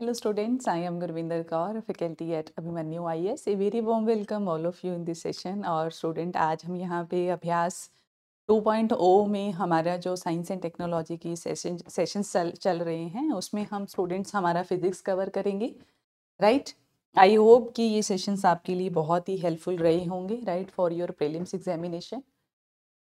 Hello students, I am Gurvinder Kaur, faculty at Abhimanyu IS. A very warm welcome all of you in this session और student आज हम यहाँ पे अभ्यास 2.0 में हमारा जो साइंस एंड टेक्नोलॉजी की सेशन सेशन चल चल रहे हैं उसमें हम स्टूडेंट्स हमारा फिजिक्स कवर करेंगे राइट आई होप कि ये सेशंस आपके लिए बहुत ही हेल्पफुल रहे होंगे right for your prelims examination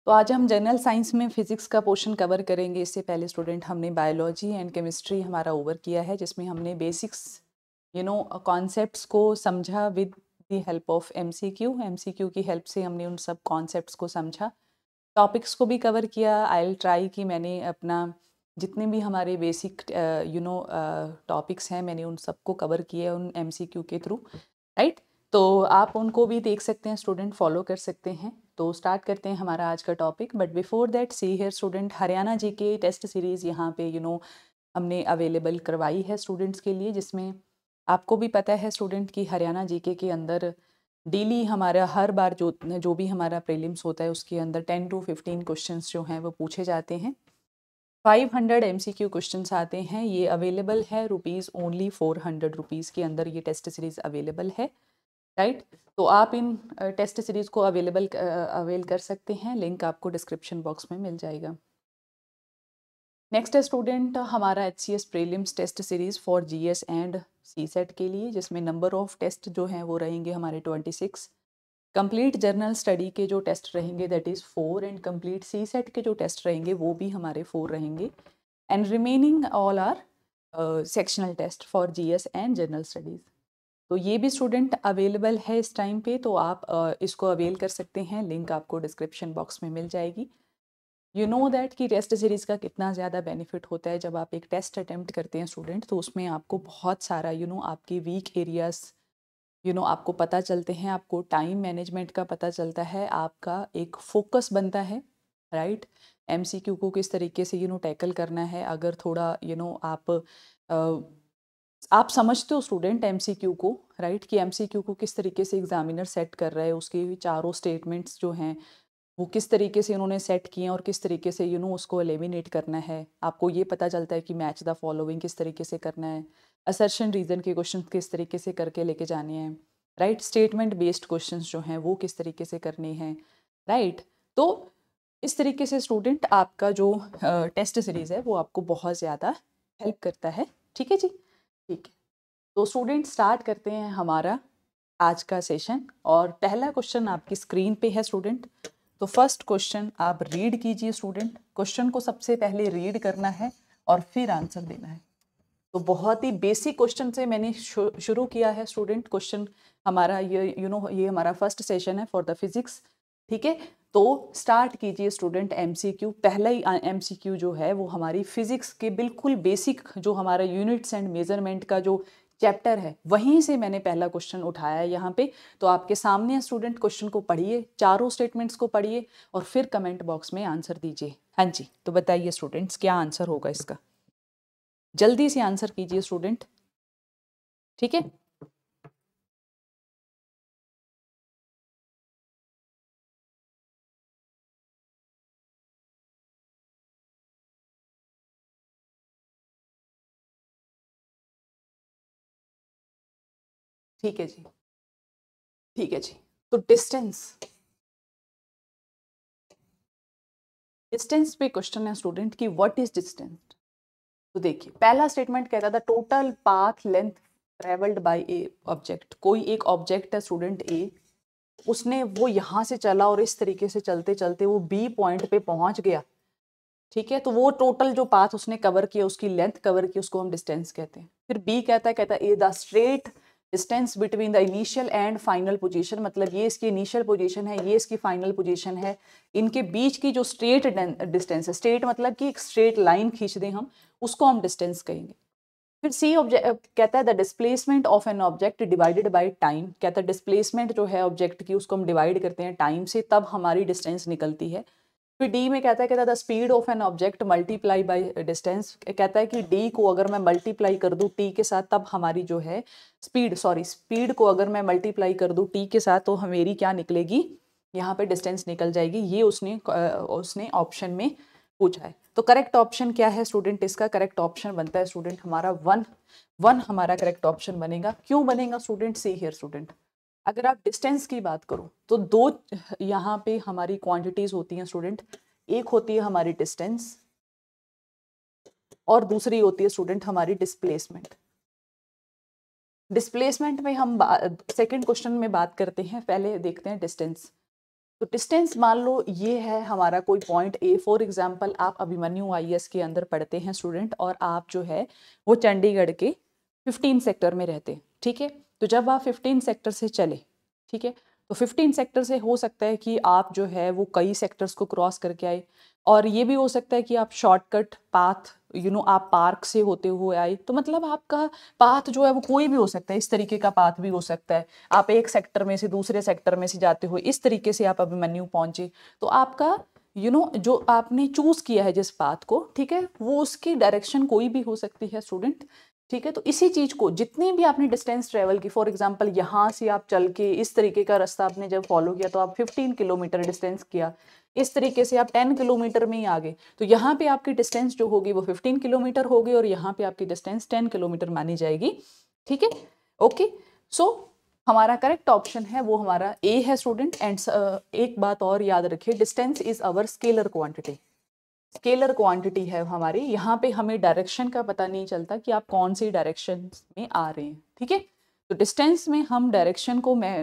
तो आज हम जनरल साइंस में फिज़िक्स का पोर्शन कवर करेंगे इससे पहले स्टूडेंट हमने बायोलॉजी एंड केमिस्ट्री हमारा ओवर किया है जिसमें हमने बेसिक्स यू नो कॉन्सेप्ट को समझा with the help of C Q की हेल्प से हमने उन सब कॉन्सेप्ट को समझा टॉपिक्स को भी कवर किया आई एल ट्राई कि मैंने अपना जितने भी हमारे बेसिक यू नो टॉपिक्स हैं मैंने उन सबको कवर किए उन क्यू के थ्रू राइट right? तो आप उनको भी देख सकते हैं स्टूडेंट फॉलो कर सकते हैं तो स्टार्ट करते हैं हमारा आज का topic but before that see here student Haryana जी के टेस्ट सीरीज़ यहाँ पे यू you नो know, हमने अवेलेबल करवाई है स्टूडेंट्स के लिए जिसमें आपको भी पता है स्टूडेंट कि हरियाणा जी के अंदर डेली हमारा हर बार जो जो भी हमारा प्रीलिम्स होता है उसके अंदर टेन टू फिफ्टीन क्वेश्चंस जो हैं वो पूछे जाते हैं five hundred M C Q question आते हैं ये अवेलेबल है rupees only four hundred rupees के अंदर ये टेस्ट सीरीज़ अवेलेबल है राइट तो आप इन टेस्ट सीरीज़ को अवेलेबल अवेल कर सकते हैं लिंक आपको डिस्क्रिप्शन बॉक्स में मिल जाएगा नेक्स्ट है स्टूडेंट हमारा H C S test series for G S and CSAT e के लिए जिसमें नंबर ऑफ़ टेस्ट जो हैं वो रहेंगे हमारे twenty six complete general study के जो टेस्ट रहेंगे that is four and complete CSAT के जो टेस्ट रहेंगे वो भी हमारे फोर रहेंगे and remaining all are sectional test for G S and general studies तो ये भी स्टूडेंट अवेलेबल है इस टाइम पे तो आप इसको अवेल कर सकते हैं लिंक आपको डिस्क्रिप्शन बॉक्स में मिल जाएगी यू नो दैट कि टेस्ट सीरीज़ का कितना ज़्यादा बेनिफिट होता है जब आप एक टेस्ट अटैम्प्ट करते हैं स्टूडेंट तो उसमें आपको बहुत सारा यू you नो know, आपके वीक एरियाज़ यू नो आपको पता चलते हैं आपको टाइम मैनेजमेंट का पता चलता है आपका एक फोकस बनता है राइट एमसीक्यू को किस तरीके से यू नो टैकल करना है अगर थोड़ा यू you नो know, आप आप समझते हो स्टूडेंट एमसीक्यू को राइट कि एमसीक्यू को किस तरीके से एग्जामिनर सेट कर रहा है उसके चारों स्टेटमेंट्स जो हैं वो किस तरीके से उन्होंने सेट किए हैं और किस तरीके से यू you नो know, उसको एलिमिनेट करना है आपको ये पता चलता है कि मैच द फॉलोइंग किस तरीके से करना है असर्शन रीज़न के क्वेश्चन किस तरीके से करके लेके जाने हैं राइट स्टेटमेंट बेस्ड क्वेश्चन जो हैं वो किस तरीके से करने हैं राइट right? तो इस तरीके से स्टूडेंट आपका जो टेस्ट uh, सीरीज़ है वो आपको बहुत ज़्यादा हेल्प करता है ठीक है जी ठीक है तो स्टूडेंट स्टार्ट करते हैं हमारा आज का सेशन और पहला क्वेश्चन आपकी स्क्रीन पे है स्टूडेंट तो फर्स्ट क्वेश्चन आप रीड कीजिए स्टूडेंट क्वेश्चन को सबसे पहले रीड करना है और फिर आंसर देना है तो बहुत ही बेसिक क्वेश्चन से मैंने शुरू किया है स्टूडेंट क्वेश्चन हमारा ये यू you नो know, ये हमारा फर्स्ट सेशन है फॉर द फिजिक्स ठीक है तो स्टार्ट कीजिए स्टूडेंट एमसीक्यू पहला ही एमसीक्यू जो है वो हमारी फिजिक्स के बिल्कुल बेसिक जो हमारा यूनिट्स एंड मेजरमेंट का जो चैप्टर है वहीं से मैंने पहला क्वेश्चन उठाया है यहाँ पे तो आपके सामने स्टूडेंट क्वेश्चन को पढ़िए चारों स्टेटमेंट्स को पढ़िए और फिर कमेंट बॉक्स में आंसर दीजिए हाँ जी तो बताइए स्टूडेंट्स क्या आंसर होगा इसका जल्दी से आंसर कीजिए स्टूडेंट ठीक है ठीक है जी ठीक है जी तो डिस्टेंस डिस्टेंस पे क्वेश्चन है स्टूडेंट की व्हाट इज डिस्टेंस तो देखिए पहला स्टेटमेंट कहता था total path length travelled by a object कोई एक ऑब्जेक्ट है स्टूडेंट ए उसने वो यहां से चला और इस तरीके से चलते चलते वो बी पॉइंट पे पहुंच गया ठीक है तो वो टोटल जो पाथ उसने कवर किया उसकी लेंथ कवर की उसको हम डिस्टेंस कहते हैं फिर बी कहता है कहता है a the straight distance between the initial and final position मतलब ये इसकी इनिशियल पोजीशन है ये इसकी फाइनल पोजीशन है इनके बीच की जो स्ट्रेट डिस्टेंस है स्ट्रेट मतलब कि एक स्ट्रेट लाइन खींच दें हम उसको हम डिस्टेंस कहेंगे फिर सी ऑब्जेक्ट कहता है the displacement of an object divided by time कहता है डिस्प्लेसमेंट जो है ऑब्जेक्ट की उसको हम डिवाइड करते हैं टाइम से तब हमारी डिस्टेंस निकलती है फिर डी में कहता है कहता है the speed of an object multiply by distance कहता है कि डी को अगर मैं मल्टीप्लाई कर दूं टी के साथ तब हमारी जो है स्पीड सॉरी स्पीड को अगर मैं मल्टीप्लाई कर दूं टी के साथ तो हमेरी क्या निकलेगी यहाँ पे डिस्टेंस निकल जाएगी ये उसने उसने ऑप्शन में पूछा है तो करेक्ट ऑप्शन क्या है स्टूडेंट इसका करेक्ट ऑप्शन बनता है स्टूडेंट हमारा वन वन हमारा करेक्ट ऑप्शन बनेगा क्यों बनेगा स्टूडेंट सी हेयर स्टूडेंट अगर आप डिस्टेंस की बात करो तो दो यहाँ पे हमारी क्वांटिटीज होती हैं स्टूडेंट एक होती है हमारी डिस्टेंस और दूसरी होती है स्टूडेंट हमारी डिस्प्लेसमेंट डिस्प्लेसमेंट में हम सेकंड क्वेश्चन में बात करते हैं पहले देखते हैं डिस्टेंस तो डिस्टेंस मान लो ये है हमारा कोई पॉइंट ए फॉर एग्जाम्पल आप अभिमन्यु आई के अंदर पढ़ते हैं स्टूडेंट और आप जो है वो चंडीगढ़ के फिफ्टीन सेक्टर में रहते हैं ठीक है तो जब आप फिफ्टीन सेक्टर से चले ठीक है तो फिफ्टीन सेक्टर से हो सकता है कि आप जो है वो कई सेक्टर्स को क्रॉस करके आए और ये भी हो सकता है कि आप शॉर्टकट पाथ यू नो आप पार्क से होते हुए आए तो मतलब आपका पाथ जो है वो कोई भी हो सकता है इस तरीके का पाथ भी हो सकता है आप एक सेक्टर में से दूसरे सेक्टर में से जाते हुए इस तरीके से आप अभिमन्यु पहुंचे तो आपका यू you नो know, जो आपने चूज़ किया है जिस पाथ को ठीक है वो उसकी डायरेक्शन कोई भी हो सकती है स्टूडेंट ठीक है तो इसी चीज़ को जितनी भी आपने डिस्टेंस ट्रेवल की फॉर एग्जाम्पल यहाँ से आप चल के इस तरीके का रास्ता आपने जब फॉलो किया तो आप 15 किलोमीटर डिस्टेंस किया इस तरीके से आप 10 किलोमीटर में ही आ गए तो यहाँ पे आपकी डिस्टेंस जो होगी वो 15 किलोमीटर होगी और यहाँ पे आपकी डिस्टेंस 10 किलोमीटर मानी जाएगी ठीक है ओके सो हमारा करेक्ट ऑप्शन है वो हमारा ए है स्टूडेंट एंड एक बात और याद रखिए distance is our scalar quantity scalar quantity है हमारी यहाँ पे हमें डायरेक्शन का पता नहीं चलता कि आप कौन सी डायरेक्शन में आ रहे हैं ठीक है तो डिस्टेंस में हम डायरेक्शन को मैं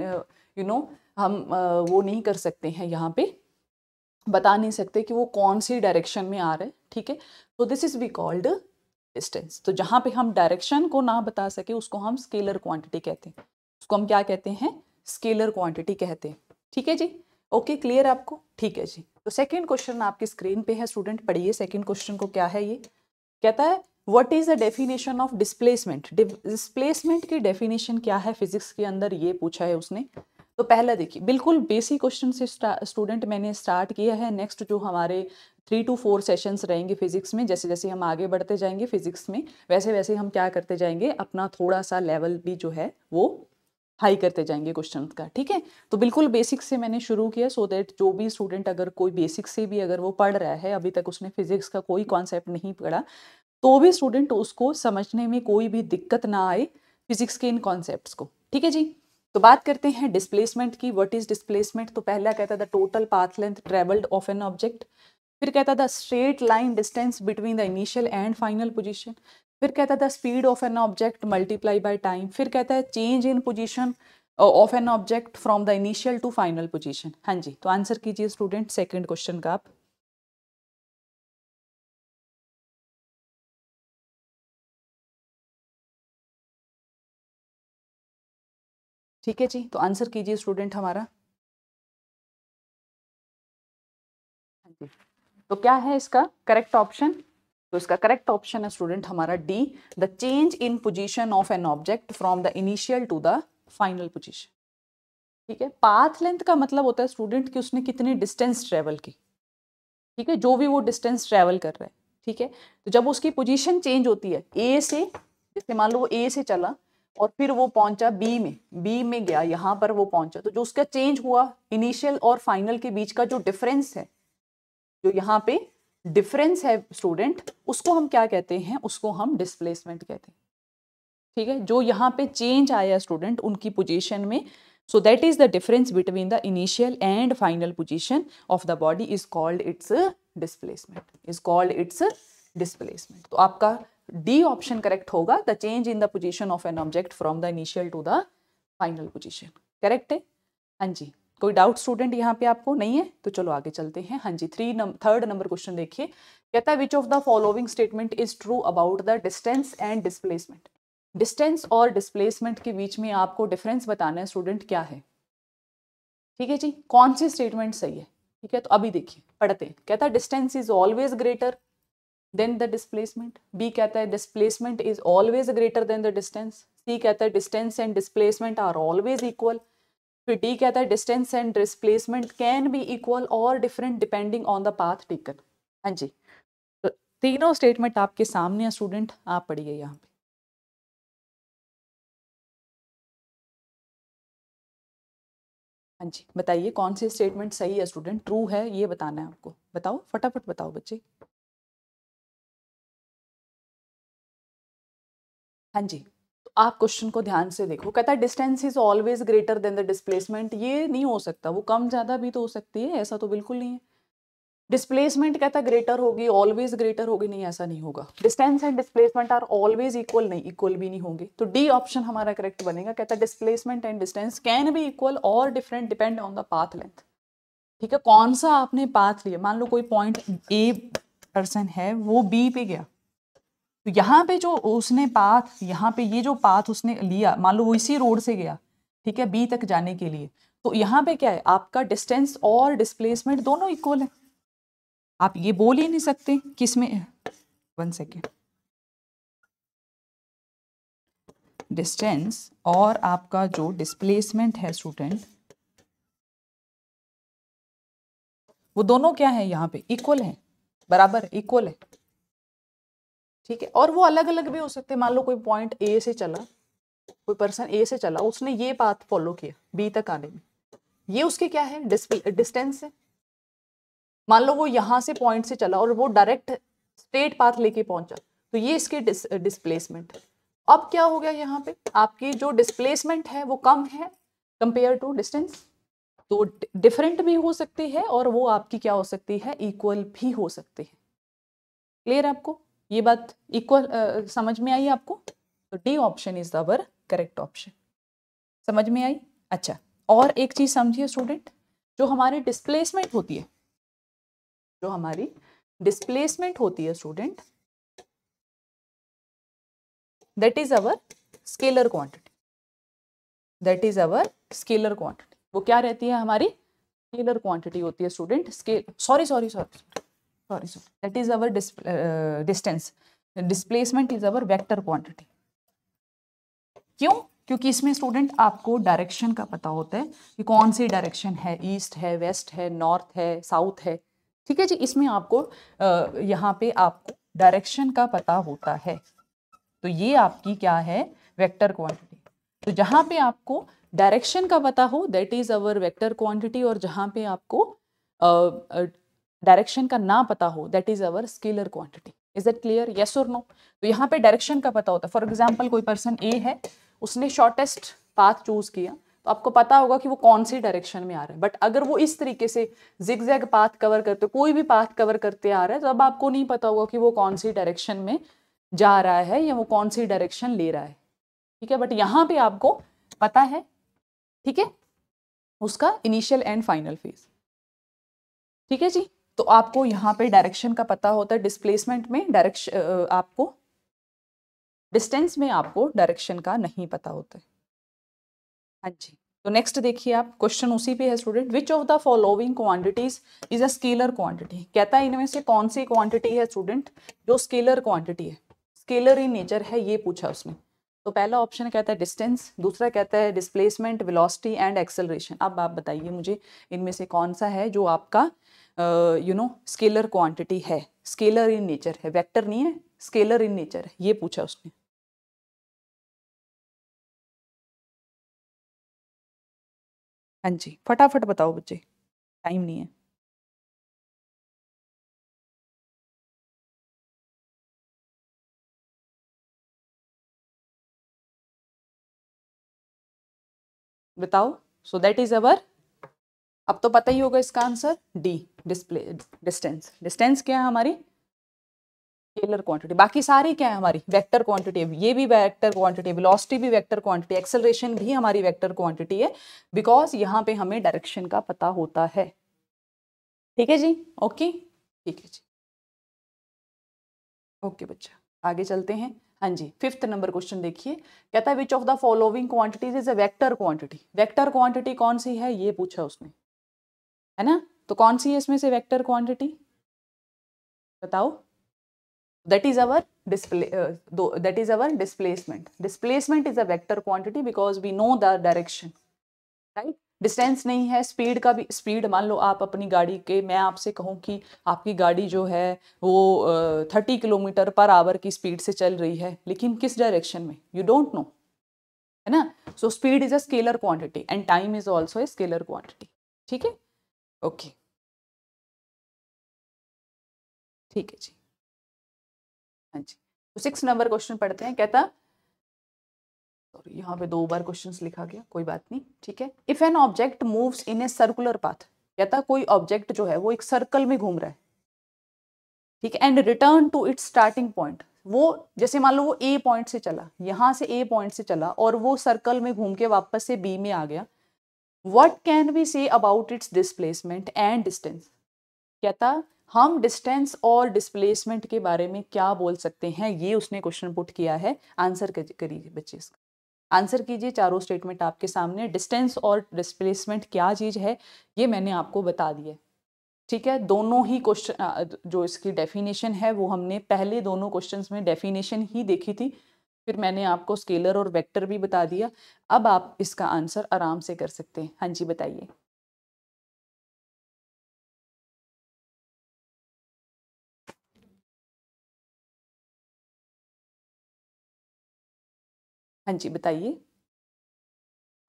यू नो हम वो नहीं कर सकते हैं यहाँ पे बता नहीं सकते कि वो कौन सी डायरेक्शन में आ रहे हैं ठीक है तो this is we called distance तो जहाँ पे हम डायरेक्शन को ना बता सके उसको हम स्केलर क्वांटिटी कहते हैं उसको हम क्या कहते हैं स्केलर क्वांटिटी कहते हैं ठीक है जी ओके क्लियर आपको ठीक है जी तो सेकेंड क्वेश्चन आपकी स्क्रीन पे है स्टूडेंट पढ़िए सेकेंड क्वेश्चन को क्या है ये कहता है what is the definition of displacement displacement की डेफिनेशन क्या है फिजिक्स के अंदर ये पूछा है उसने तो पहला देखिए बिल्कुल बेसिक क्वेश्चन से स्टूडेंट मैंने स्टार्ट किया है नेक्स्ट जो हमारे थ्री टू फोर सेशंस रहेंगे फिजिक्स में जैसे जैसे हम आगे बढ़ते जाएंगे फिजिक्स में वैसे वैसे हम क्या करते जाएंगे अपना थोड़ा सा लेवल भी जो है वो हाई करते जाएंगे क्वेश्चन का ठीक है तो बिल्कुल बेसिक से मैंने शुरू किया सो so दैट जो भी स्टूडेंट अगर कोई बेसिक से भी अगर वो पढ़ रहा है अभी तक उसने फिजिक्स का कोई कॉन्सेप्ट नहीं पढ़ा तो भी स्टूडेंट उसको समझने में कोई भी दिक्कत ना आए फिजिक्स के इन कॉन्सेप्ट को ठीक है जी तो बात करते हैं डिस्प्लेसमेंट की व्हाट इज डिस्प्लेसमेंट तो पहला कहता था total path length travelled of an object फिर कहता था straight line distance between the initial and final position फिर कहता था speed of an object multiply by time फिर कहता है change in position of an object from the initial to final position हाँ जी तो आंसर कीजिए स्टूडेंट सेकंड क्वेश्चन का आप ठीक है जी तो आंसर कीजिए स्टूडेंट हमारा हाँ तो क्या है इसका करेक्ट ऑप्शन तो इसका करेक्ट ऑप्शन है स्टूडेंट हमारा D the change in position of an object from the initial to the final position ठीक है पाथ लेंथ का मतलब होता है स्टूडेंट कि उसने कितनी डिस्टेंस ट्रेवल की ठीक है जो भी वो डिस्टेंस ट्रेवल कर रहा है ठीक है तो जब उसकी पोजीशन चेंज होती है ए से जैसे मान लो वो ए से चला और फिर वो पहुंचा बी में बी में गया यहाँ पर वो पहुंचा तो जो उसका चेंज हुआ इनिशियल और फाइनल के बीच का जो डिफरेंस है जो यहाँ पे डिफरेंस है स्टूडेंट उसको हम क्या कहते हैं उसको हम डिस्प्लेसमेंट कहते हैं ठीक है जो यहाँ पे चेंज आया स्टूडेंट उनकी पोजिशन में so that is the difference between the initial and final position of the body is called its displacement is called its displacement तो आपका डी ऑप्शन करेक्ट होगा the change in the position of an object from the initial to the final position correct है हाँ जी कोई doubt student यहाँ पे आपको नहीं है तो चलो आगे चलते हैं हाँ जी थ्री थर्ड नंबर क्वेश्चन देखिए कहता है which of the following statement is true about the distance and displacement distance और डिस्प्लेसमेंट के बीच में आपको डिफरेंस बताना है स्टूडेंट क्या है ठीक है जी कौन सी स्टेटमेंट सही है ठीक है तो अभी देखिए पढ़ते हैं कहता है distance is always greater than the displacement B कहता है displacement is always greater than the distance C कहता है distance and displacement are always equal फिर डी कहता है distance and displacement can be equal और different depending on the path taken हाँ जी तो तीनों स्टेटमेंट आपके सामने है स्टूडेंट आप पढ़िए यहाँ पे हाँ जी बताइए कौन सी स्टेटमेंट सही है स्टूडेंट ट्रू है ये बताना है आपको बताओ फटाफट बताओ बच्चे हाँ जी तो आप क्वेश्चन को ध्यान से देखो कहता है distance is always greater than the displacement ये नहीं हो सकता वो कम ज़्यादा भी तो हो सकती है ऐसा तो बिल्कुल नहीं है डिस्प्लेसमेंट कहता ग्रेटर होगी ऑलवेज ग्रेटर होगी नहीं ऐसा नहीं होगा distance and displacement are always equal नहीं इक्वल भी नहीं होंगे तो डी ऑप्शन हमारा करेक्ट बनेगा कहता डिस्प्लेसमेंट एंड डिस्टेंस कैन भी इक्वल और different depend on the path length ठीक है कौन सा आपने पाथ लिया मान लो कोई पॉइंट ए पर्सन है वो बी पे गया तो यहाँ पे जो उसने पाथ यहाँ पे ये जो पाथ उसने लिया मान लो वो इसी रोड से गया ठीक है बी तक जाने के लिए तो यहाँ पे क्या है आपका डिस्टेंस और डिस्प्लेसमेंट दोनों इक्वल है आप ये बोल ही नहीं सकते किस में वन सेकेंड डिस्टेंस और आपका जो डिस्प्लेसमेंट है स्टूडेंट वो दोनों क्या है यहाँ पे इक्वल है बराबर इक्वल है ठीक है और वो अलग अलग भी हो सकते हैं मान लो कोई पॉइंट ए से चला कोई पर्सन ए से चला उसने ये पाथ फॉलो किया बी तक आने में ये उसके क्या है डिस्टेंस है मान लो वो यहां से पॉइंट से चला और वो डायरेक्ट स्ट्रेट पाथ लेके पहुंचा तो ये इसके डिस, डिस्प्लेसमेंट है अब क्या हो गया यहाँ पे आपकी जो डिस्प्लेसमेंट है वो कम है कंपेयर टू डिस्टेंस तो डिफरेंट भी हो सकती है और वो आपकी क्या हो सकती है इक्वल भी हो सकती है क्लियर आपको ये बात इक्वल समझ में आई आपको तो D option is our correct option समझ में आई अच्छा और एक चीज़ समझिए स्टूडेंट जो हमारी डिस्प्लेसमेंट होती है जो हमारी डिस्प्लेसमेंट होती है student that is our scalar quantity that is our scalar quantity वो क्या रहती है हमारी स्केलर क्वांटिटी होती है student scale sorry sorry sorry sorry so that is our distance displacement is our vector quantity क्यों क्योंकि इसमें स्टूडेंट आपको डायरेक्शन का पता होता है कि कौन सी डायरेक्शन है ईस्ट है वेस्ट है नॉर्थ है साउथ है ठीक है जी इसमें आपको यहाँ पे आपको डायरेक्शन का पता होता है तो ये आपकी क्या है वेक्टर क्वांटिटी तो जहाँ पे आपको डायरेक्शन का पता हो that is our vector quantity और जहाँ पे आपको डायरेक्शन का ना पता हो that is our scalar quantity is that clear yes और नो तो यहाँ पे डायरेक्शन का पता होता है फॉर एग्जाम्पल कोई पर्सन ए है उसने शॉर्टेस्ट पाथ चूज किया तो आपको पता होगा कि वो कौन सी डायरेक्शन में आ रहा है बट अगर वो इस तरीके से जिग जैग पाथ कवर करते कोई भी पाथ कवर करते आ रहा है तो अब आपको नहीं पता होगा कि वो कौन सी डायरेक्शन में जा रहा है या वो कौन सी डायरेक्शन ले रहा है ठीक है बट यहाँ पे आपको पता है ठीक है उसका इनिशियल एंड फाइनल फेज ठीक है जी तो आपको यहाँ पे डायरेक्शन का पता होता है डिस्प्लेसमेंट में डायरेक्शन आपको डिस्टेंस में आपको डायरेक्शन का नहीं पता होता हाँ जी तो नेक्स्ट देखिए आप क्वेश्चन उसी पे है student which of the following quantities is a scalar quantity कहता है इनमें से कौन सी क्वांटिटी है स्टूडेंट जो स्केलर क्वांटिटी है स्केलर इन नेचर है ये पूछा उसने तो पहला ऑप्शन कहता है डिस्टेंस दूसरा कहता है डिस्प्लेसमेंट वेलोसिटी एंड एक्सेलरेशन अब आप बताइए मुझे इनमें से कौन सा है जो आपका यू नो स्केलर क्वांटिटी है स्केलर इन नेचर है वेक्टर नहीं है स्केलर इन नेचर है ये पूछा उसने हाँ जी फटाफट बताओ बच्चे टाइम नहीं है बताओ सो दैट इज अवर अब तो पता ही होगा इसका answer D display distance distance क्या है हमारी स्केलर क्वांटिटी बाकी सारी क्या है हमारी वेक्टर क्वांटिटी ये भी वेक्टर क्वांटिटी वेलोसिटी भी वेक्टर क्वांटिटी एक्सेलरेशन भी हमारी वेक्टर क्वांटिटी है बिकॉज यहाँ पे हमें डायरेक्शन का पता होता है ठीक है जी ओके ठीक है जी ओके बच्चा आगे चलते हैं हाँ जी फिफ्थ नंबर क्वेश्चन देखिए कहता है which of the following quantities is a vector quantity vector quantity कौन सी है ये पूछा उसने है ना तो कौन सी है इसमें से वेक्टर क्वांटिटी बताओ that is our display that is our displacement displacement is a vector quantity because we know the direction right distance नहीं है स्पीड का भी स्पीड मान लो आप अपनी गाड़ी के मैं आपसे कहूँ कि आपकी गाड़ी जो है वो थर्टी किलोमीटर पर आवर की स्पीड से चल रही है लेकिन किस डायरेक्शन में यू डोंट नो है ना so speed is a scalar quantity and time is also a scalar quantity ठीक है ओके ठीक है जी हाँ जी तो सिक्स नंबर क्वेश्चन पढ़ते हैं कहता सॉरी यहाँ पे दो बार क्वेश्चन लिखा गया कोई बात नहीं ठीक है if an object moves in a circular path कहता कोई ऑब्जेक्ट जो है वो एक सर्कल में घूम रहा है ठीक है and return to its starting point वो जैसे मान लो वो ए पॉइंट से चला यहां से ए पॉइंट से चला और वो सर्कल में घूम के वापस से बी में आ गया what can we say about its displacement and distance क्या था हम डिस्टेंस और डिस्प्लेसमेंट के बारे में क्या बोल सकते हैं ये उसने क्वेश्चन पुट किया है आंसर करिए बच्चे इसका आंसर कीजिए चारों स्टेटमेंट आपके सामने डिस्टेंस और डिस्प्लेसमेंट क्या चीज़ है ये मैंने आपको बता दिया ठीक है दोनों ही क्वेश्चन जो इसकी डेफिनेशन है वो हमने पहले दोनों क्वेश्चंस में डेफिनेशन ही देखी थी फिर मैंने आपको स्केलर और वेक्टर भी बता दिया अब आप इसका आंसर आराम से कर सकते हैं हाँ जी बताइए हाँ जी बताइए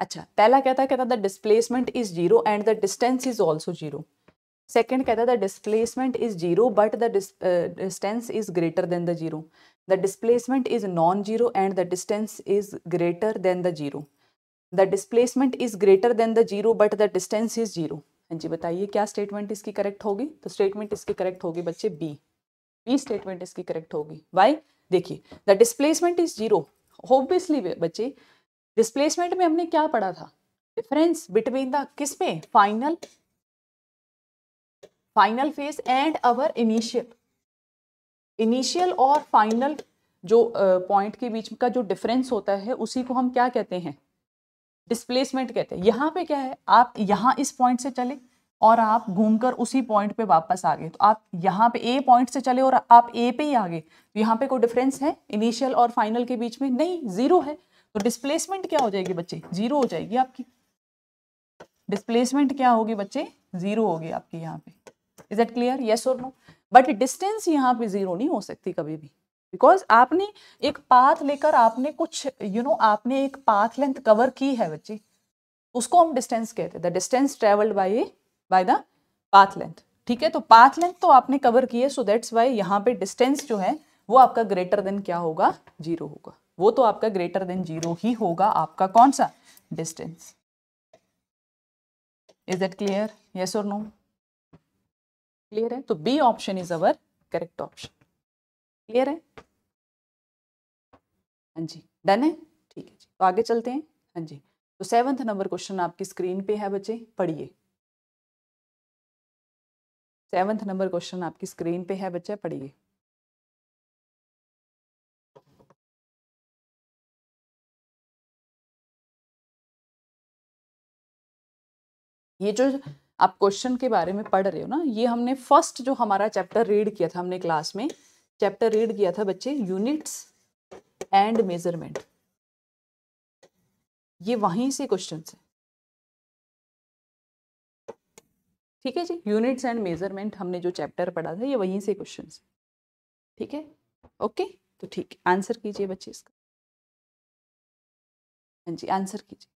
अच्छा पहला कहता कहता the displacement is zero and the distance is also zero second कहता the displacement is zero but the distance is greater than the zero the displacement is non-zero and the distance is greater than the zero the displacement is greater than the zero but the distance is zero हाँ जी बताइए क्या statement इसकी correct होगी तो statement इसकी correct होगी बच्चे बी बी स्टेटमेंट इसकी करेक्ट होगी वाई देखिए the displacement is zero obviously बच्चे डिस्प्लेसमेंट में हमने क्या पढ़ा था डिफरेंस बिटवीन द किस final final phase and our initial initial और फाइनल जो पॉइंट uh, के बीच का जो डिफरेंस होता है उसी को हम क्या कहते हैं डिस्प्लेसमेंट कहते हैं यहाँ पे क्या है आप यहाँ इस पॉइंट से चले और आप घूमकर उसी पॉइंट पे वापस आ गए तो आप यहाँ पे ए पॉइंट से चले और आप ए पे ही आ गए तो यहाँ पे कोई डिफरेंस है इनिशियल और फाइनल के बीच में नहीं जीरो है तो डिस्प्लेसमेंट क्या हो जाएगी बच्चे जीरो हो जाएगी आपकी डिस्प्लेसमेंट क्या होगी बच्चे जीरो होगी आपकी यहाँ पे इज इट क्लियर येस और नो बट डिस्टेंस यहाँ पे जीरो नहीं हो सकती कभी भी बिकॉज आपने एक पाथ लेकर आपने कुछ यू you नो know, आपने एक पाथ लेंथ कवर की है बच्ची उसको हम डिस्टेंस कहते हैं the distance travelled by by the path length ठीक है तो पाथ लेंथ तो आपने कवर की है सो दैट्स वाई यहाँ पे डिस्टेंस जो है वो आपका ग्रेटर देन क्या होगा जीरो होगा वो तो आपका ग्रेटर देन जीरो ही होगा आपका कौन सा distance is that clear yes और नो क्लियर है तो B option is our correct option clear है हाँ जी डन है ठीक है जी तो आगे चलते हैं हाँ जी तो सेवंथ नंबर क्वेश्चन आपकी स्क्रीन पे है बच्चे पढ़िए सेवंथ नंबर क्वेश्चन आपकी स्क्रीन पे है बच्चे पढ़िए ये जो आप क्वेश्चन के बारे में पढ़ रहे हो ना ये हमने फर्स्ट जो हमारा चैप्टर रीड किया था हमने क्लास में चैप्टर रीड किया था बच्चे यूनिट्स एंड मेजरमेंट ये वहीं से क्वेश्चन है ठीक है जी यूनिट्स एंड मेजरमेंट हमने जो चैप्टर पढ़ा था ये वहीं से क्वेश्चन है ठीक है ओके तो ठीक आंसर कीजिए बच्चे इसका हाँ जी आंसर कीजिए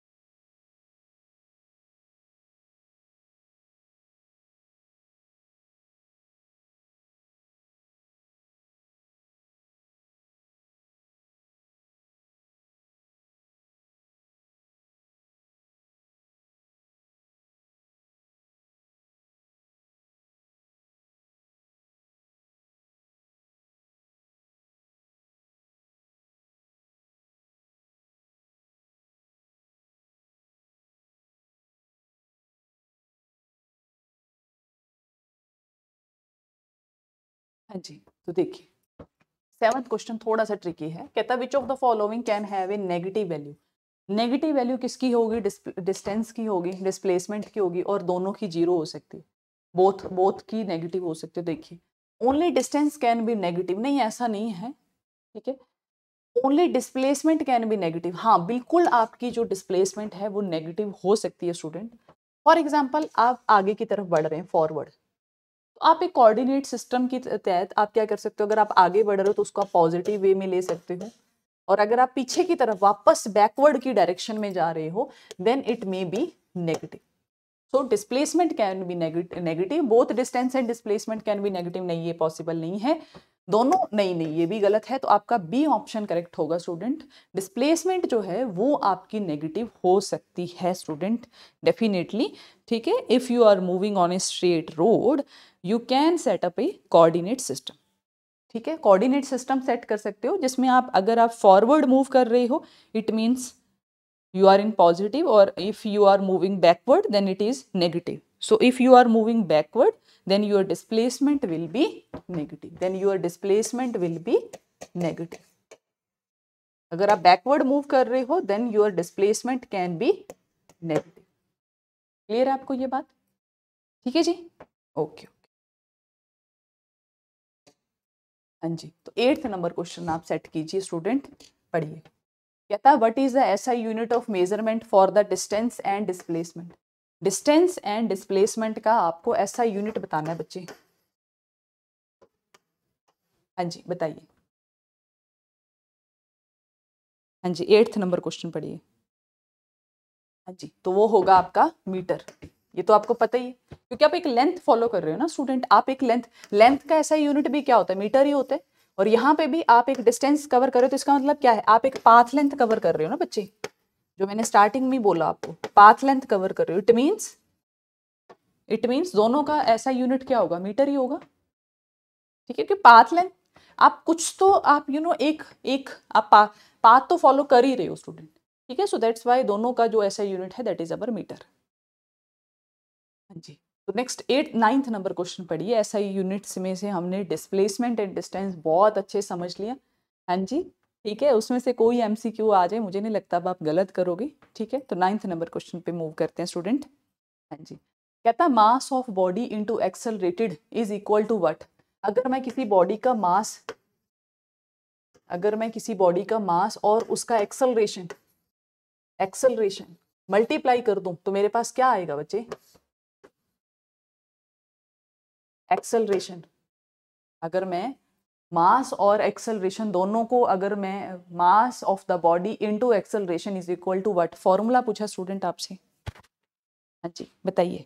हाँ जी तो देखिए सेवंथ क्वेश्चन थोड़ा सा ट्रिकी है कहता which of the following can have a negative value negative value किसकी होगी डिस्टेंस की होगी डिस्प्लेसमेंट की होगी और दोनों की जीरो हो सकती है बोथ बोथ की नेगेटिव हो सकती है देखिए only distance can be negative नहीं ऐसा नहीं है ठीक है only displacement can be negative हाँ बिल्कुल आपकी जो डिस्प्लेसमेंट है वो नेगेटिव हो सकती है स्टूडेंट फॉर एग्जाम्पल आप आगे की तरफ बढ़ रहे हैं फॉरवर्ड आप एक कोऑर्डिनेट सिस्टम के तहत आप क्या कर सकते हो अगर आप आगे बढ़ रहे हो तो उसको आप पॉजिटिव वे में ले सकते हो और अगर आप पीछे की तरफ वापस बैकवर्ड की डायरेक्शन में जा रहे हो then it may be negative so displacement can be negative both distance and displacement can be negative नहीं ये पॉसिबल नहीं है दोनों नहीं नहीं ये भी गलत है तो आपका बी ऑप्शन करेक्ट होगा स्टूडेंट डिस्प्लेसमेंट जो है वो आपकी नेगेटिव हो सकती है स्टूडेंट डेफिनेटली ठीक है if you are moving on a straight road you can set up a coordinate system ठीक है कोऑर्डिनेट सिस्टम सेट कर सकते हो जिसमें आप अगर आप फॉरवर्ड मूव कर रहे हो it means you are in positive और if you are moving backward then it is negative so if you are moving backward then your displacement will be negative then your displacement will be negative अगर आप backward move कर रहे हो then your displacement can be negative clear है आपको ये बात ठीक है जी ओके ओके हाँ जी तो एट्थ नंबर क्वेश्चन आप सेट कीजिए स्टूडेंट पढ़िए कहता what is the S unit of measurement for the distance and displacement distance and displacement का आपको ऐसा यूनिट बताना है बच्चे हाँ जी बताइए हाँ जी एट्थ नंबर क्वेश्चन पढ़िए हाँ जी तो वो होगा आपका मीटर ये तो आपको पता ही है क्योंकि आप एक लेंथ फॉलो कर रहे हो ना स्टूडेंट आप एक लेंथ लेंथ का ऐसा यूनिट भी क्या होता है मीटर ही होता है और यहाँ पे भी आप एक डिस्टेंस कवर कर रहे हो तो इसका मतलब क्या है आप एक पाथ लेंथ कवर कर रहे हो ना बच्चे जो मैंने स्टार्टिंग में बोला आपको पाथ लेंथ कवर कर रहे हो इट मीन्स इट मीन्स दोनों का ऐसा यूनिट क्या होगा मीटर ही होगा ठीक है क्योंकि पाथ लेंथ आप कुछ तो आप यू you नो know, एक एक आप पा, पाथ तो फॉलो कर ही रहे हो स्टूडेंट ठीक है सो दैट्स वाई दोनों का जो ऐसा यूनिट है दैट इज अवर मीटर जी तो next eight ninth number question पढ़िए ऐसा ही यूनिट्स में से हमने डिस्प्लेसमेंट एंड डिस्टेंस बहुत अच्छे समझ लिया हाँ जी ठीक है उसमें से कोई एम आ जाए मुझे नहीं लगता अब आप गलत करोगे ठीक है तो नाइन्थ नंबर क्वेश्चन पे मूव करते हैं स्टूडेंट हाँ जी कहता है mass of body into accelerated is equal to what अगर मैं किसी बॉडी का मास अगर मैं किसी बॉडी का मास और उसका एक्सलरेशन एक्सलरेशन मल्टीप्लाई कर दूं तो मेरे पास क्या आएगा बच्चे एक्सलरेशन अगर मैं मास और एक्सेलरेशन दोनों को अगर मैं mass of the body into acceleration is equal to what formula पूछा स्टूडेंट आपसे हाँ जी बताइए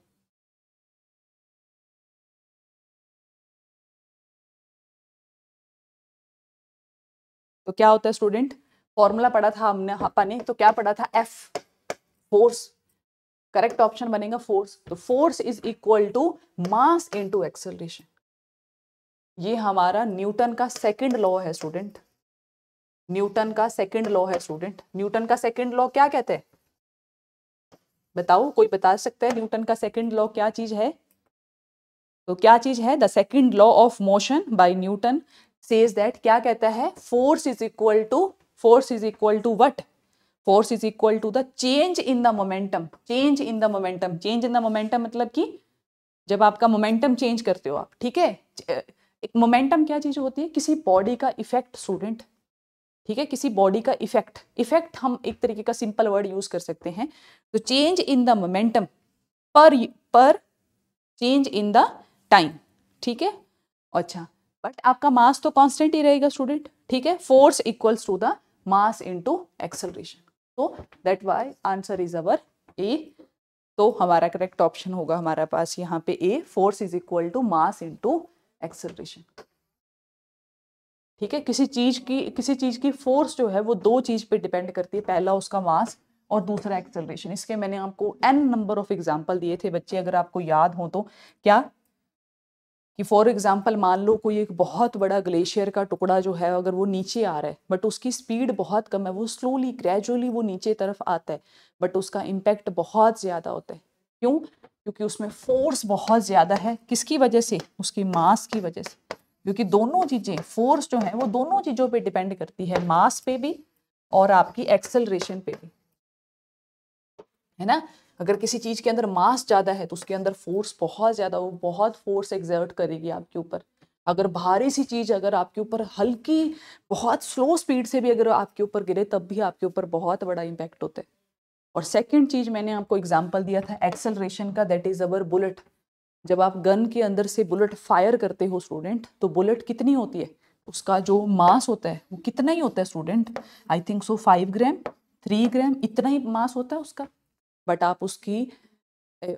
तो क्या होता है स्टूडेंट फॉर्मूला पढ़ा था हमने हपा ने तो क्या पढ़ा था एफ फोर्स करेक्ट ऑप्शन बनेगा फोर्स तो force is equal to mass into acceleration ये हमारा न्यूटन का सेकंड लॉ है स्टूडेंट न्यूटन का सेकंड लॉ है स्टूडेंट न्यूटन का सेकंड लॉ क्या कहते हैं बताओ कोई बता सकता है न्यूटन का सेकंड लॉ क्या चीज है तो क्या चीज है the second law of motion by Newton says that क्या कहता है force is equal to force is equal to what force is equal to the change in the momentum change in the momentum change in the momentum मतलब कि जब आपका momentum change करते हो आप ठीक है एक मोमेंटम क्या चीज़ होती है किसी बॉडी का इफेक्ट स्टूडेंट ठीक है किसी बॉडी का इफेक्ट इफेक्ट हम एक तरीके का सिंपल वर्ड यूज कर सकते हैं तो चेंज इन द मोमेंटम पर पर चेंज इन द टाइम ठीक है अच्छा बट आपका मास तो कांस्टेंट ही रहेगा स्टूडेंट ठीक है force equals to the mass into acceleration तो that why answer is our A तो हमारा करेक्ट ऑप्शन होगा हमारे पास यहाँ पे A force is equal to mass into acceleration ठीक है किसी चीज की किसी चीज की फोर्स जो है वो दो चीज पे डिपेंड करती है पहला उसका मास और दूसरा एक्सेलरेशन इसके मैंने आपको एन नंबर ऑफ एग्जांपल दिए थे बच्चे अगर आपको याद हो तो क्या कि फॉर एग्जांपल मान लो कोई एक बहुत बड़ा ग्लेशियर का टुकड़ा जो है अगर वो नीचे आ रहा है बट उसकी स्पीड बहुत कम है वो स्लोली ग्रेजुअली वो नीचे तरफ आता है बट उसका इम्पैक्ट बहुत ज़्यादा होता है क्यों क्योंकि उसमें फोर्स बहुत ज़्यादा है किसकी वजह से उसकी मास की वजह से क्योंकि दोनों चीज़ें फोर्स जो है वो दोनों चीज़ों पे डिपेंड करती है मास पे भी और आपकी एक्सेलरेशन पे भी है ना अगर किसी चीज़ के अंदर मास ज़्यादा है तो उसके अंदर फोर्स बहुत ज़्यादा वो बहुत फोर्स एग्जर्ट करेगी आपके ऊपर अगर भारी सी चीज़ अगर आपके ऊपर हल्की बहुत स्लो स्पीड से भी अगर आपके ऊपर गिरे तब भी आपके ऊपर बहुत बड़ा इम्पैक्ट होता है और सेकेंड चीज़ मैंने आपको एग्जाम्पल दिया था एक्सेलरेशन का दैट इज़ अवर बुलेट जब आप गन के अंदर से बुलेट फायर करते हो स्टूडेंट तो बुलेट कितनी होती है उसका जो मास होता है वो कितना ही होता है student I think so five gram three gram इतना ही मास होता है उसका बट आप उसकी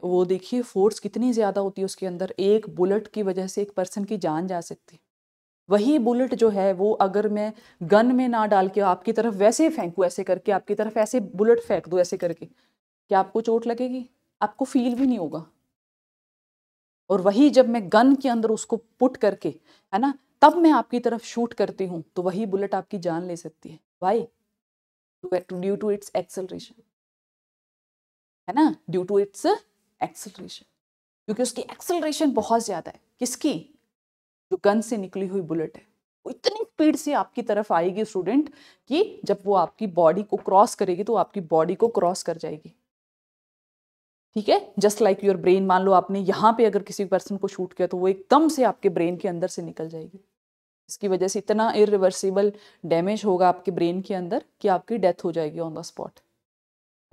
वो देखिए फोर्स कितनी ज़्यादा होती है उसके अंदर एक बुलेट की वजह से एक पर्सन की जान जा सकती है वही बुलेट जो है वो अगर मैं गन में ना डाल के आपकी तरफ वैसे फेंकू ऐसे करके आपकी तरफ ऐसे बुलेट फेंक दू ऐसे करके क्या आपको चोट लगेगी आपको फील भी नहीं होगा और वही जब मैं गन के अंदर उसको पुट करके है ना तब मैं आपकी तरफ शूट करती हूँ तो वही बुलेट आपकी जान ले सकती है why due to its acceleration है ना ड्यू टू इट्स एक्सलरेशन क्योंकि उसकी एक्सलरेशन बहुत ज़्यादा है किसकी जो गन से निकली हुई बुलेट है वो इतनी स्पीड से आपकी तरफ आएगी स्टूडेंट कि जब वो आपकी बॉडी को क्रॉस करेगी तो आपकी बॉडी को क्रॉस कर जाएगी ठीक है जस्ट लाइक योर ब्रेन मान लो आपने यहाँ पे अगर किसी पर्सन को शूट किया तो वो एकदम से आपके ब्रेन के अंदर से निकल जाएगी इसकी वजह से इतना इरिवर्सिबल डैमेज होगा आपके ब्रेन के अंदर कि आपकी डेथ हो जाएगी on the spot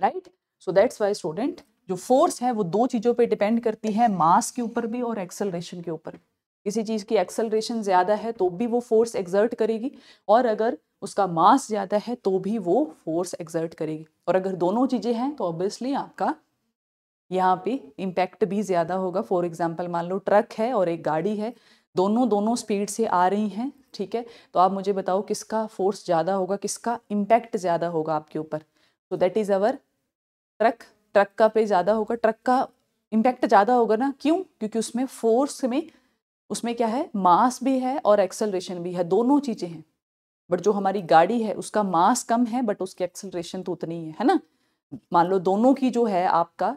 right so that's why student जो फोर्स है वो दो चीज़ों पे डिपेंड करती है मास के ऊपर भी और एक्सेलरेशन के ऊपर भी किसी चीज़ की एक्सेलरेशन ज़्यादा है तो भी वो फोर्स एग्जर्ट करेगी और अगर उसका मास ज़्यादा है तो भी वो फोर्स एग्जर्ट करेगी और अगर दोनों चीज़ें हैं तो ऑब्वियसली आपका यहाँ पे इम्पैक्ट भी ज़्यादा होगा फॉर एग्जाम्पल मान लो ट्रक है और एक गाड़ी है दोनों दोनों स्पीड से आ रही हैं ठीक है तो आप मुझे बताओ किसका फोर्स ज़्यादा होगा किसका इम्पैक्ट ज़्यादा होगा आपके ऊपर तो that is our truck truck का पे ज़्यादा होगा ट्रक का इम्पैक्ट ज़्यादा होगा ना क्यों क्योंकि उसमें फोर्स में उसमें क्या है मास भी है और एक्सेलरेशन भी है दोनों चीज़ें हैं बट जो हमारी गाड़ी है उसका मास कम है बट उसकी एक्सेलरेशन तो उतनी ही है है ना मान लो दोनों की जो है आपका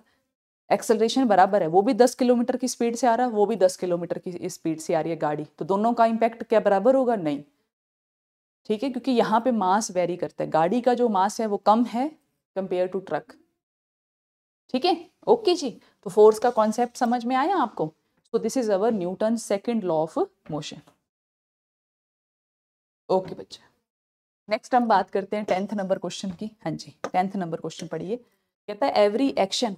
एक्सेलरेशन बराबर है वो भी दस किलोमीटर की स्पीड से आ रहा है वो भी दस किलोमीटर की स्पीड से आ रही है गाड़ी तो दोनों का इम्पैक्ट क्या बराबर होगा नहीं ठीक है क्योंकि यहाँ पे मास वेरी करता है गाड़ी का जो मास है वो कम है कंपेयर टू ट्रक ठीक है ओके जी तो फोर्स का कॉन्सेप्ट समझ में आया आपको so this is our Newton second law of motion okay बच्चा नेक्स्ट हम बात करते हैं टेंथ नंबर क्वेश्चन की हाँ जी टेंथ नंबर क्वेश्चन पढ़िए कहता है every action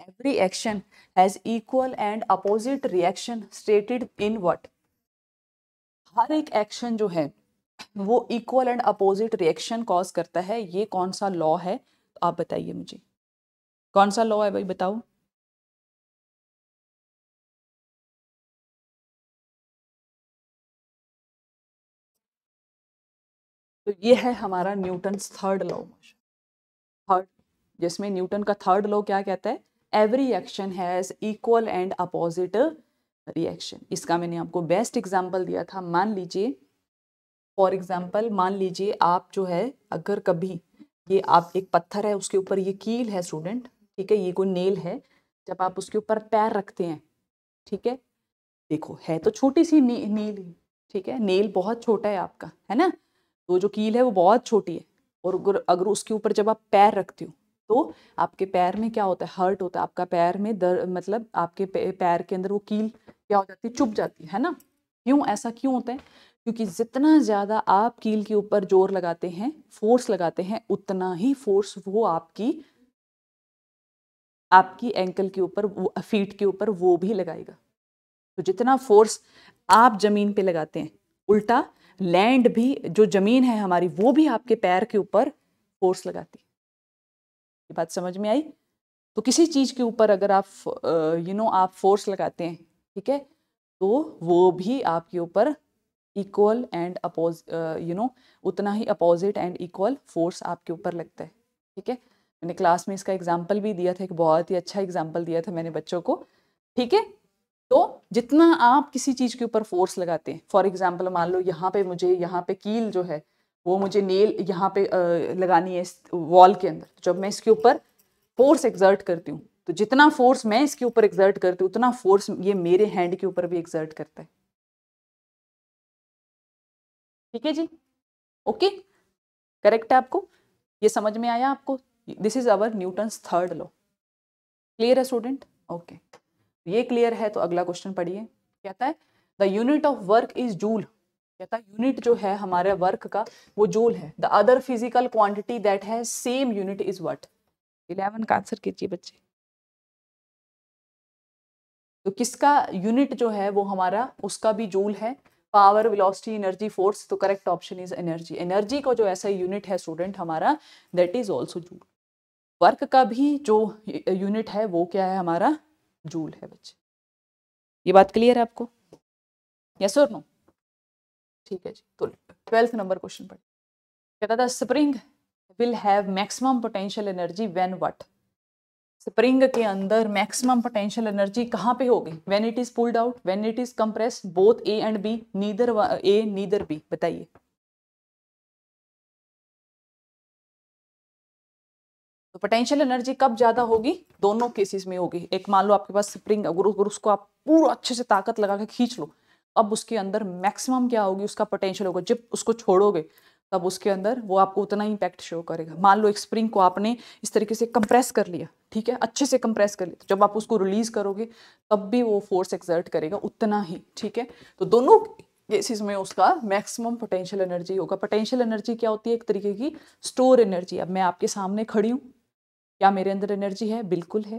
every action has equal and opposite reaction stated in what हर एक एक्शन जो है वो equal and opposite reaction cause करता है ये कौन सा लॉ है तो आप बताइए मुझे कौन सा लॉ है भाई बताओ तो ये है हमारा Newton third law motion third जिसमें न्यूटन का थर्ड लॉ क्या कहता है every action has equal and opposite reaction इसका मैंने आपको बेस्ट एग्जाम्पल दिया था मान लीजिए फॉर एग्जाम्पल मान लीजिए आप जो है अगर कभी ये आप एक पत्थर है उसके ऊपर ये कील है स्टूडेंट ठीक है ये कोई नेल है जब आप उसके ऊपर पैर रखते हैं ठीक है देखो है तो छोटी सी नील ही ठीक है नेल बहुत छोटा है आपका है ना तो जो कील है वो बहुत छोटी है और अगर उसके ऊपर जब आप पैर रखते हो तो आपके पैर में क्या होता है हर्ट होता है आपका पैर में दर मतलब आपके पैर के अंदर वो कील क्या हो जाती है चुप जाती है ना क्यों ऐसा क्यों होता है क्योंकि जितना ज़्यादा आप कील के ऊपर जोर लगाते हैं फोर्स लगाते हैं उतना ही फोर्स वो आपकी आपकी एंकल के ऊपर फीट के ऊपर वो भी लगाएगा तो जितना फोर्स आप जमीन पे लगाते हैं उल्टा लैंड भी जो ज़मीन है हमारी वो भी आपके पैर के ऊपर फोर्स लगाती है ये बात समझ में आई तो किसी चीज़ के ऊपर अगर आप यू नो आप फोर्स लगाते हैं ठीक है तो वो भी आपके ऊपर equal and oppose you know उतना ही अपोजिट एंड इक्वल फोर्स आपके ऊपर लगता है ठीक है मैंने क्लास में इसका एग्जाम्पल भी दिया था एक बहुत ही अच्छा एग्जाम्पल दिया था मैंने बच्चों को ठीक है तो जितना आप किसी चीज़ के ऊपर फोर्स लगाते हैं फॉर एग्जाम्पल मान लो यहाँ पे मुझे यहाँ पे कील जो है वो मुझे नेल यहाँ पे लगानी है वॉल के अंदर तो जब मैं इसके ऊपर फोर्स एग्जर्ट करती हूँ तो जितना फोर्स मैं इसके ऊपर एग्जर्ट करती हूँ उतना फोर्स ये मेरे हैंड के ऊपर भी एग्जर्ट करता है ठीक है जी ओके करेक्ट है आपको ये समझ में आया आपको this is our Newton's third law clear है स्टूडेंट ओके ये क्लियर है तो अगला क्वेश्चन पढ़िए कहता है the unit of work is joule कहता है यूनिट जो है हमारे वर्क का वो जूल है the other physical quantity that है same unit is what eleven का आंसर कीजिए बच्चे तो किसका यूनिट जो है वो हमारा उसका भी जूल है पावर वेलोसिटी एनर्जी फोर्स तो correct option is energy energy का जो ऐसा यूनिट है स्टूडेंट हमारा that is also joule work का भी जो यूनिट है वो क्या है हमारा जूल है बच्चे ये बात क्लियर है आपको यस और नो ठीक है जी तो ट्वेल्थ नंबर क्वेश्चन पढ़ कहता था spring will have maximum potential energy when what spring के अंदर मैक्सिमम पोटेंशियल एनर्जी कहाँ पे होगी when it is pulled out when it is compress both A and B neither A neither B बताइए तो पोटेंशियल एनर्जी कब ज़्यादा होगी दोनों केसेस में होगी एक मान लो आपके पास स्प्रिंग अगर अगर उसको आप पूरा अच्छे से ताकत लगा के खींच लो अब उसके अंदर मैक्सिमम क्या होगी उसका पोटेंशियल होगा जब उसको छोड़ोगे तब उसके अंदर वो आपको उतना इम्पैक्ट शो करेगा मान लो एक स्प्रिंग को आपने इस तरीके से कंप्रेस कर लिया ठीक है अच्छे से कंप्रेस कर लिया जब आप उसको रिलीज़ करोगे तब भी वो फोर्स एक्सर्ट करेगा उतना ही ठीक है तो दोनों केसेस में उसका मैक्सिमम पोटेंशियल एनर्जी होगा पोटेंशियल एनर्जी क्या होती है एक तरीके की स्टोर एनर्जी अब मैं आपके सामने खड़ी हूँ क्या मेरे अंदर एनर्जी है बिल्कुल है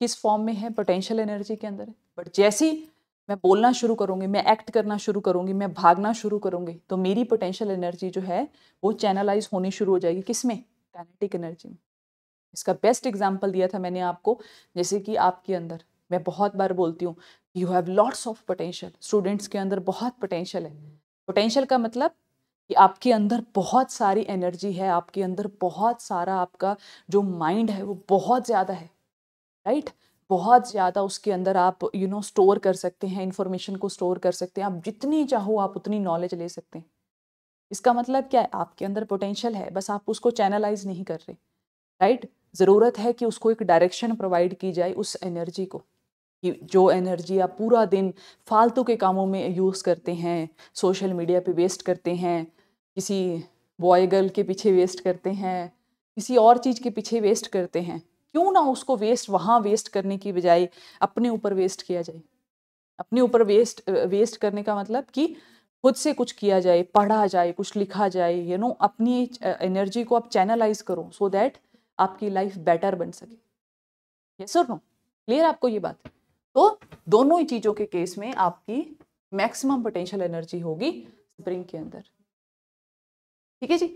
किस फॉर्म में है पोटेंशियल एनर्जी के अंदर है बट जैसी मैं बोलना शुरू करूंगी मैं एक्ट करना शुरू करूँगी मैं भागना शुरू करूंगी तो मेरी पोटेंशियल एनर्जी जो है वो चैनलाइज होनी शुरू हो जाएगी किस में काइनेटिक एनर्जी में इसका बेस्ट एग्जाम्पल दिया था मैंने आपको जैसे कि आपके अंदर मैं बहुत बार बोलती हूँ you have lots of potential students के अंदर बहुत पोटेंशियल है पोटेंशियल का मतलब कि आपके अंदर बहुत सारी एनर्जी है आपके अंदर बहुत सारा आपका जो माइंड है वो बहुत ज़्यादा है राइट बहुत ज़्यादा उसके अंदर आप यू नो स्टोर कर सकते हैं इन्फॉर्मेशन को स्टोर कर सकते हैं आप जितनी चाहो आप उतनी नॉलेज ले सकते हैं इसका मतलब क्या है आपके अंदर पोटेंशियल है बस आप उसको चैनलाइज नहीं कर रहे राइट ज़रूरत है कि उसको एक डायरेक्शन प्रोवाइड की जाए उस एनर्जी को कि जो एनर्जी आप पूरा दिन फालतू के कामों में यूज़ करते हैं सोशल मीडिया पे वेस्ट करते हैं किसी बॉय गर्ल के पीछे वेस्ट करते हैं किसी और चीज़ के पीछे वेस्ट करते हैं क्यों ना उसको वेस्ट वहाँ वेस्ट करने की बजाय अपने ऊपर वेस्ट किया जाए अपने ऊपर वेस्ट वेस्ट करने का मतलब कि खुद से कुछ किया जाए पढ़ा जाए कुछ लिखा जाए यू नो अपनी एनर्जी को आप चैनलाइज करो सो so दैट आपकी लाइफ बेटर बन सके यस और नो क्लियर आपको ये बात तो दोनों ही चीज़ों के केस में आपकी मैक्सिमम पोटेंशियल एनर्जी होगी स्प्रिंग के अंदर ठीक है जी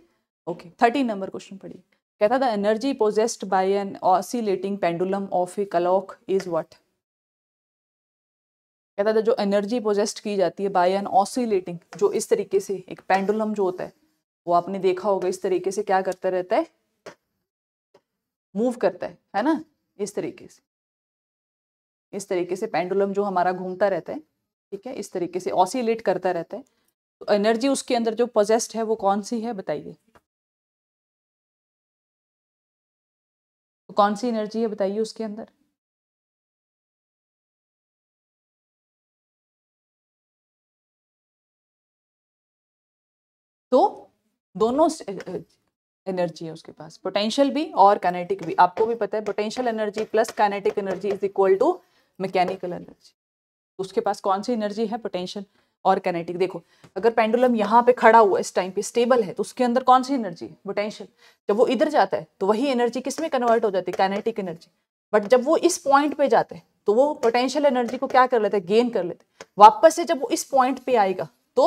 ओके थर्टीन नंबर क्वेश्चन पढ़िए कहता the energy possessed by an oscillating pendulum of a clock is what कहता था जो एनर्जी पोजेस्ट की जाती है बाय एन ऑसिलेटिंग जो इस तरीके से एक पेंडुलम जो होता है वो आपने देखा होगा इस तरीके से क्या करता रहता है मूव करता है है ना इस तरीके से इस तरीके से पेंडुलम जो हमारा घूमता रहता है ठीक है इस तरीके से ऑसिलेट करता रहता है एनर्जी उसके अंदर जो पोजेस्ड है वो कौन सी है बताइए कौन सी एनर्जी है बताइए उसके अंदर तो दोनों एनर्जी है उसके पास पोटेंशियल भी और काइनेटिक भी आपको भी पता है potential energy plus kinetic energy is equal to mechanical energy उसके पास कौन सी एनर्जी है पोटेंशियल और कैनेटिक देखो अगर पेंडुलम यहाँ पे खड़ा हुआ इस टाइम पे स्टेबल है तो उसके अंदर कौन सी एनर्जी है पोटेंशियल जब वो इधर जाता है तो वही एनर्जी किस में कन्वर्ट हो जाती है कैनेटिक एनर्जी बट जब वो इस पॉइंट पे जाते हैं तो वो पोटेंशियल एनर्जी को क्या कर लेते हैं गेन कर लेते वापस से जब वो इस पॉइंट पे आएगा तो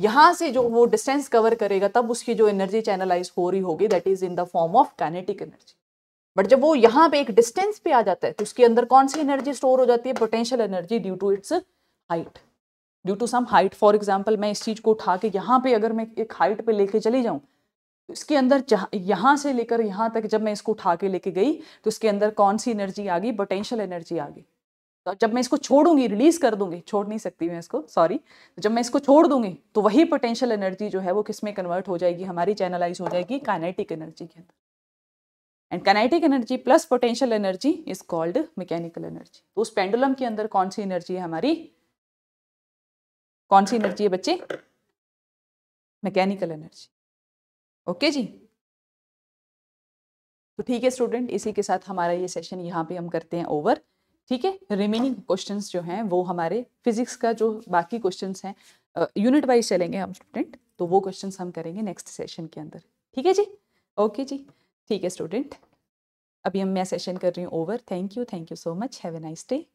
यहाँ से जो वो डिस्टेंस कवर करेगा तब उसकी जो एनर्जी चैनलाइज हो रही होगी that is in the form of kinetic energy but जब वो यहाँ पे एक डिस्टेंस पे आ जाता है तो उसके अंदर कौन सी एनर्जी स्टोर हो जाती है potential energy due to its height due to some height for example मैं इस चीज़ को उठा के यहाँ पे अगर मैं एक हाइट पे लेके चली जाऊँ तो इसके अंदर यहाँ से लेकर यहाँ तक जब मैं इसको उठा के लेके गई तो इसके अंदर कौन सी एनर्जी आ गई पोटेंशियल एनर्जी आ गई तो जब मैं इसको छोड़ूंगी रिलीज कर दूंगी छोड़ नहीं सकती मैं इसको सॉरी तो जब मैं इसको छोड़ दूंगी तो वही पोटेंशियल एनर्जी जो है वो किस में कन्वर्ट हो जाएगी हमारी चैनलाइज हो जाएगी काइनेटिक एनर्जी के अंदर and kinetic energy plus potential energy is called mechanical energy तो उस पेंडुलम के अंदर कौन सी एनर्जी है हमारी कौन सी एनर्जी है बच्चे मैकेनिकल एनर्जी ओके जी तो ठीक है स्टूडेंट इसी के साथ हमारा ये सेशन यहाँ पे हम करते हैं ओवर ठीक है रिमेनिंग क्वेश्चंस जो हैं वो हमारे फिजिक्स का जो बाकी क्वेश्चंस हैं यूनिट वाइज चलेंगे हम स्टूडेंट तो वो क्वेश्चंस हम करेंगे नेक्स्ट सेशन के अंदर ठीक है जी ओके जी ठीक है स्टूडेंट अभी हम मैं सेशन कर रही हूँ over thank you thank you so much have a nice day